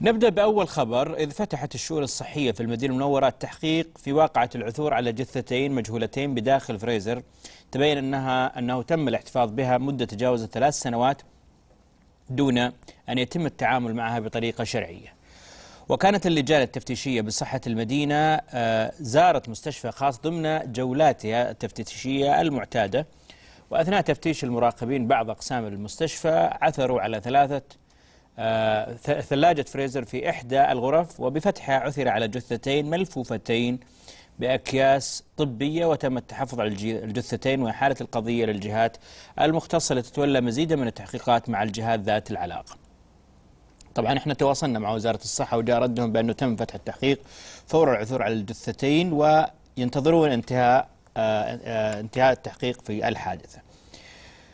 نبدأ بأول خبر إذ فتحت الشؤون الصحية في المدينة المنورة التحقيق في واقعة العثور على جثتين مجهولتين بداخل فريزر تبين أنها أنه تم الاحتفاظ بها مدة تجاوز ثلاث سنوات دون أن يتم التعامل معها بطريقة شرعية وكانت اللجان التفتيشية بصحة المدينة آه، زارت مستشفى خاص ضمن جولاتها التفتيشية المعتادة وأثناء تفتيش المراقبين بعض أقسام المستشفى عثروا على ثلاثة آه، ثلاجة فريزر في إحدى الغرف وبفتحها عثر على جثتين ملفوفتين بأكياس طبية وتم التحفظ على الجثتين وإحالة القضية للجهات المختصة لتتولى مزيدا من التحقيقات مع الجهات ذات العلاقة طبعا احنا تواصلنا مع وزارة الصحة وجاء ردهم بأنه تم فتح التحقيق فور العثور على الجثتين وينتظرون انتهاء آه، آه، انتهاء التحقيق في الحادثة